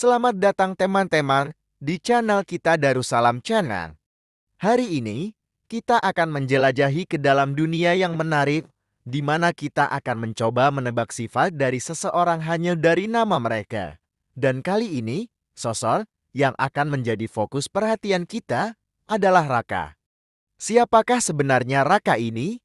Selamat datang teman-teman di channel kita Darussalam Channel. Hari ini, kita akan menjelajahi ke dalam dunia yang menarik, di mana kita akan mencoba menebak sifat dari seseorang hanya dari nama mereka. Dan kali ini, sosok yang akan menjadi fokus perhatian kita adalah Raka. Siapakah sebenarnya Raka ini?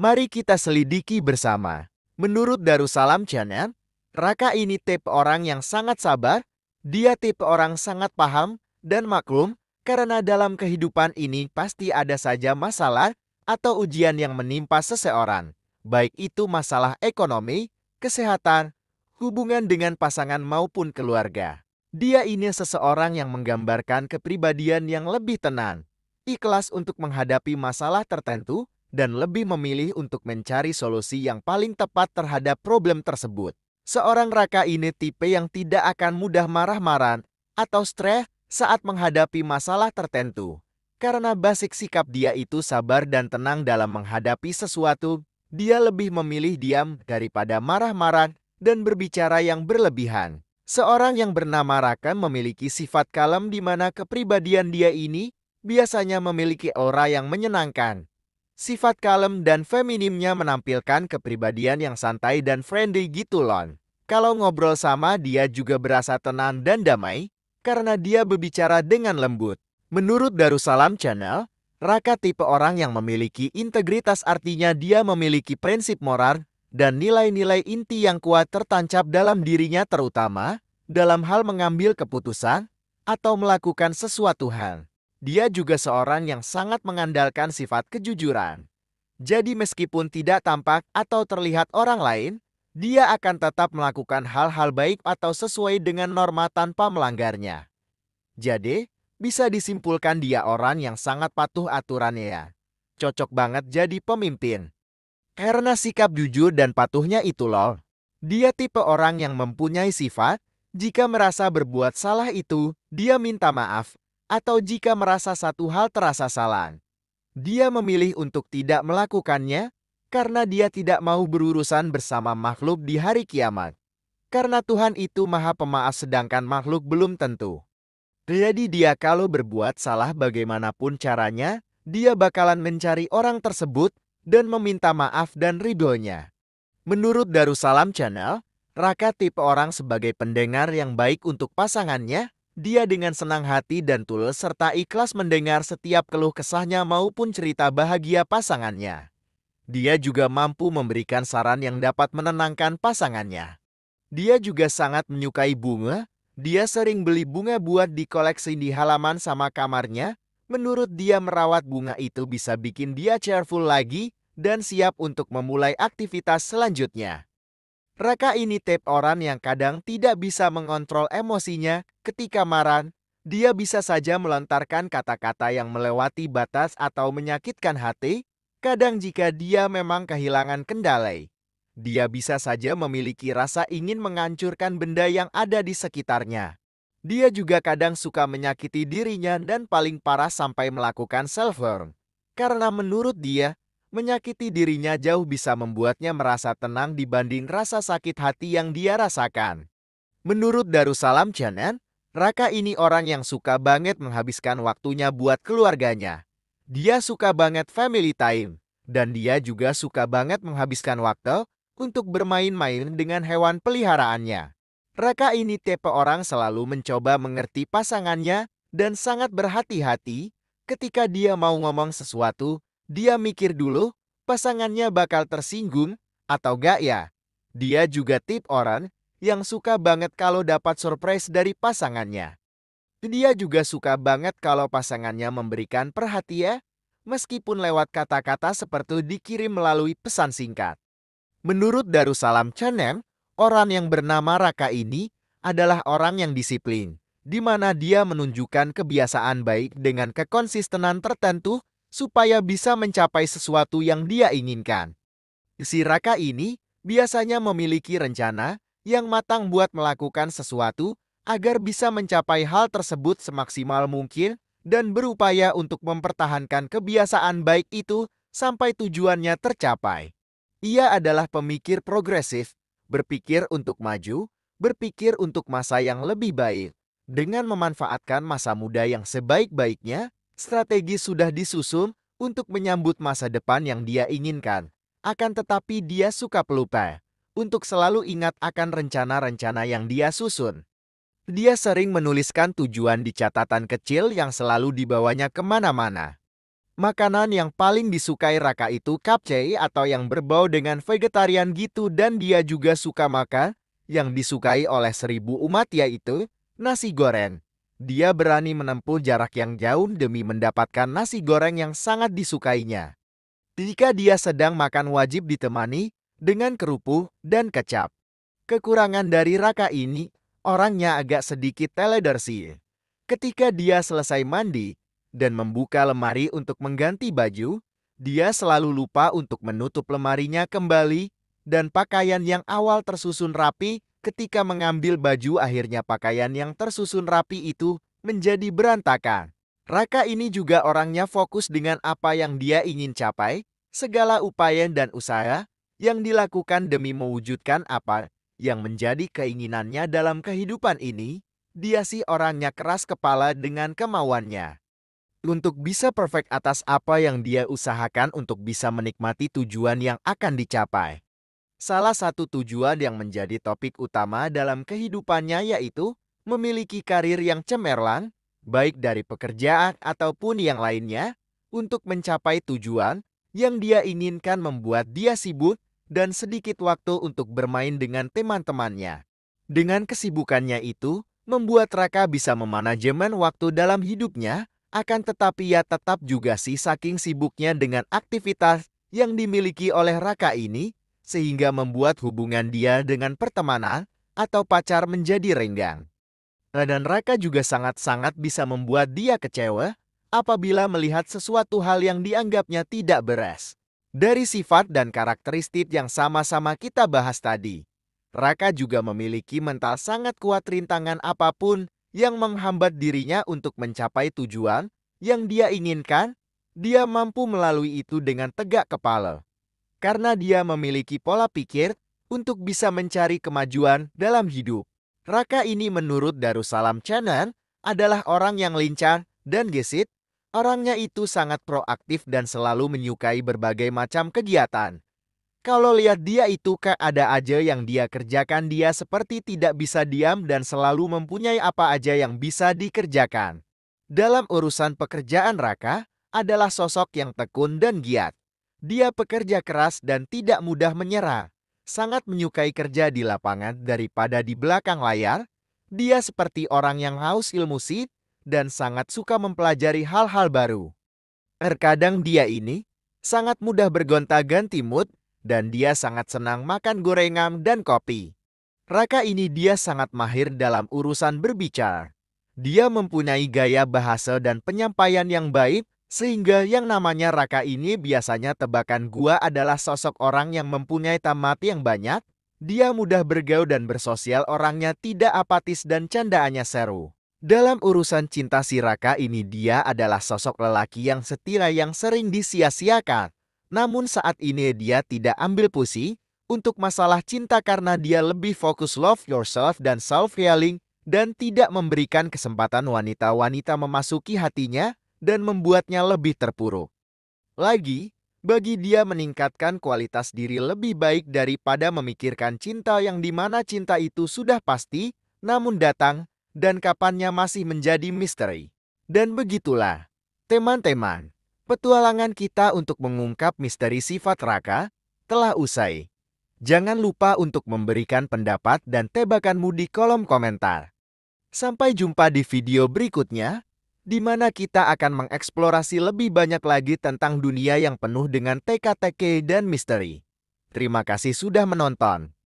Mari kita selidiki bersama. Menurut Darussalam Channel, Raka ini tipe orang yang sangat sabar dia tipe orang sangat paham dan maklum karena dalam kehidupan ini pasti ada saja masalah atau ujian yang menimpa seseorang, baik itu masalah ekonomi, kesehatan, hubungan dengan pasangan maupun keluarga. Dia ini seseorang yang menggambarkan kepribadian yang lebih tenang, ikhlas untuk menghadapi masalah tertentu, dan lebih memilih untuk mencari solusi yang paling tepat terhadap problem tersebut. Seorang Raka ini tipe yang tidak akan mudah marah marah atau stres saat menghadapi masalah tertentu. Karena basic sikap dia itu sabar dan tenang dalam menghadapi sesuatu, dia lebih memilih diam daripada marah marah dan berbicara yang berlebihan. Seorang yang bernama Raka memiliki sifat kalem di mana kepribadian dia ini biasanya memiliki aura yang menyenangkan. Sifat kalem dan feminimnya menampilkan kepribadian yang santai dan friendly gitu lon. Kalau ngobrol sama dia juga berasa tenang dan damai, karena dia berbicara dengan lembut. Menurut Darussalam Channel, Raka tipe orang yang memiliki integritas artinya dia memiliki prinsip moral dan nilai-nilai inti yang kuat tertancap dalam dirinya terutama dalam hal mengambil keputusan atau melakukan sesuatu hal. Dia juga seorang yang sangat mengandalkan sifat kejujuran. Jadi meskipun tidak tampak atau terlihat orang lain, dia akan tetap melakukan hal-hal baik atau sesuai dengan norma tanpa melanggarnya. Jadi, bisa disimpulkan dia orang yang sangat patuh aturannya ya. Cocok banget jadi pemimpin. Karena sikap jujur dan patuhnya itu loh. Dia tipe orang yang mempunyai sifat, jika merasa berbuat salah itu, dia minta maaf atau jika merasa satu hal terasa salah. Dia memilih untuk tidak melakukannya karena dia tidak mau berurusan bersama makhluk di hari kiamat. Karena Tuhan itu maha pemaaf sedangkan makhluk belum tentu. Jadi dia kalau berbuat salah bagaimanapun caranya, dia bakalan mencari orang tersebut dan meminta maaf dan ridhonya. Menurut Darussalam Channel, Raka tipe orang sebagai pendengar yang baik untuk pasangannya, dia dengan senang hati dan tulus serta ikhlas mendengar setiap keluh kesahnya maupun cerita bahagia pasangannya. Dia juga mampu memberikan saran yang dapat menenangkan pasangannya. Dia juga sangat menyukai bunga. Dia sering beli bunga buat di koleksi di halaman sama kamarnya. Menurut dia merawat bunga itu bisa bikin dia cheerful lagi dan siap untuk memulai aktivitas selanjutnya. Raka ini tipe orang yang kadang tidak bisa mengontrol emosinya ketika marah. Dia bisa saja melontarkan kata-kata yang melewati batas atau menyakitkan hati, kadang jika dia memang kehilangan kendali. Dia bisa saja memiliki rasa ingin menghancurkan benda yang ada di sekitarnya. Dia juga kadang suka menyakiti dirinya dan paling parah sampai melakukan self-harm. Karena menurut dia, menyakiti dirinya jauh bisa membuatnya merasa tenang dibanding rasa sakit hati yang dia rasakan. Menurut Darussalam Janan, Raka ini orang yang suka banget menghabiskan waktunya buat keluarganya. Dia suka banget family time, dan dia juga suka banget menghabiskan waktu untuk bermain-main dengan hewan peliharaannya. Raka ini tipe orang selalu mencoba mengerti pasangannya dan sangat berhati-hati ketika dia mau ngomong sesuatu dia mikir dulu, pasangannya bakal tersinggung atau gak ya. Dia juga tip orang yang suka banget kalau dapat surprise dari pasangannya. Dia juga suka banget kalau pasangannya memberikan perhatian, meskipun lewat kata-kata seperti dikirim melalui pesan singkat. Menurut Darussalam Chanem, orang yang bernama Raka ini adalah orang yang disiplin, di mana dia menunjukkan kebiasaan baik dengan kekonsistenan tertentu supaya bisa mencapai sesuatu yang dia inginkan. Si Raka ini biasanya memiliki rencana yang matang buat melakukan sesuatu agar bisa mencapai hal tersebut semaksimal mungkin dan berupaya untuk mempertahankan kebiasaan baik itu sampai tujuannya tercapai. Ia adalah pemikir progresif, berpikir untuk maju, berpikir untuk masa yang lebih baik. Dengan memanfaatkan masa muda yang sebaik-baiknya, strategi sudah disusun untuk menyambut masa depan yang dia inginkan. Akan tetapi dia suka pelupa untuk selalu ingat akan rencana-rencana yang dia susun. Dia sering menuliskan tujuan di catatan kecil yang selalu dibawanya kemana-mana. Makanan yang paling disukai Raka itu kapcei atau yang berbau dengan vegetarian gitu dan dia juga suka makan yang disukai oleh seribu umat yaitu nasi goreng. Dia berani menempuh jarak yang jauh demi mendapatkan nasi goreng yang sangat disukainya. Ketika dia sedang makan wajib ditemani dengan kerupuk dan kecap. Kekurangan dari Raka ini, orangnya agak sedikit teledersi. Ketika dia selesai mandi dan membuka lemari untuk mengganti baju, dia selalu lupa untuk menutup lemarinya kembali dan pakaian yang awal tersusun rapi ketika mengambil baju akhirnya pakaian yang tersusun rapi itu menjadi berantakan. Raka ini juga orangnya fokus dengan apa yang dia ingin capai, segala upaya dan usaha yang dilakukan demi mewujudkan apa yang menjadi keinginannya dalam kehidupan ini, dia sih orangnya keras kepala dengan kemauannya. Untuk bisa perfect atas apa yang dia usahakan untuk bisa menikmati tujuan yang akan dicapai. Salah satu tujuan yang menjadi topik utama dalam kehidupannya yaitu memiliki karir yang cemerlang, baik dari pekerjaan ataupun yang lainnya, untuk mencapai tujuan yang dia inginkan membuat dia sibuk dan sedikit waktu untuk bermain dengan teman-temannya. Dengan kesibukannya itu, membuat Raka bisa memanajemen waktu dalam hidupnya, akan tetapi ia tetap juga sih saking sibuknya dengan aktivitas yang dimiliki oleh Raka ini, sehingga membuat hubungan dia dengan pertemanan atau pacar menjadi renggang. Radan Raka juga sangat-sangat bisa membuat dia kecewa apabila melihat sesuatu hal yang dianggapnya tidak beres. Dari sifat dan karakteristik yang sama-sama kita bahas tadi, Raka juga memiliki mental sangat kuat rintangan apapun yang menghambat dirinya untuk mencapai tujuan yang dia inginkan, dia mampu melalui itu dengan tegak kepala karena dia memiliki pola pikir untuk bisa mencari kemajuan dalam hidup. Raka ini menurut Darussalam Chanan adalah orang yang lincah dan gesit. Orangnya itu sangat proaktif dan selalu menyukai berbagai macam kegiatan. Kalau lihat dia itu ada aja yang dia kerjakan dia seperti tidak bisa diam dan selalu mempunyai apa aja yang bisa dikerjakan. Dalam urusan pekerjaan Raka, adalah sosok yang tekun dan giat. Dia pekerja keras dan tidak mudah menyerah. Sangat menyukai kerja di lapangan daripada di belakang layar. Dia seperti orang yang haus ilmu sih dan sangat suka mempelajari hal-hal baru. Terkadang dia ini sangat mudah bergonta-ganti mood dan dia sangat senang makan gorengan dan kopi. Raka ini dia sangat mahir dalam urusan berbicara. Dia mempunyai gaya bahasa dan penyampaian yang baik sehingga yang namanya Raka ini biasanya tebakan gua adalah sosok orang yang mempunyai tamat yang banyak, dia mudah bergaul dan bersosial orangnya tidak apatis dan candaannya seru. Dalam urusan cinta si Raka ini dia adalah sosok lelaki yang setia yang sering disia-siakan. Namun saat ini dia tidak ambil pusing untuk masalah cinta karena dia lebih fokus love yourself dan self-healing dan tidak memberikan kesempatan wanita-wanita memasuki hatinya dan membuatnya lebih terpuruk. Lagi, bagi dia meningkatkan kualitas diri lebih baik daripada memikirkan cinta yang dimana cinta itu sudah pasti, namun datang, dan kapannya masih menjadi misteri. Dan begitulah, teman-teman, petualangan kita untuk mengungkap misteri sifat raka telah usai. Jangan lupa untuk memberikan pendapat dan tebakanmu di kolom komentar. Sampai jumpa di video berikutnya di mana kita akan mengeksplorasi lebih banyak lagi tentang dunia yang penuh dengan teka-teki dan misteri. Terima kasih sudah menonton.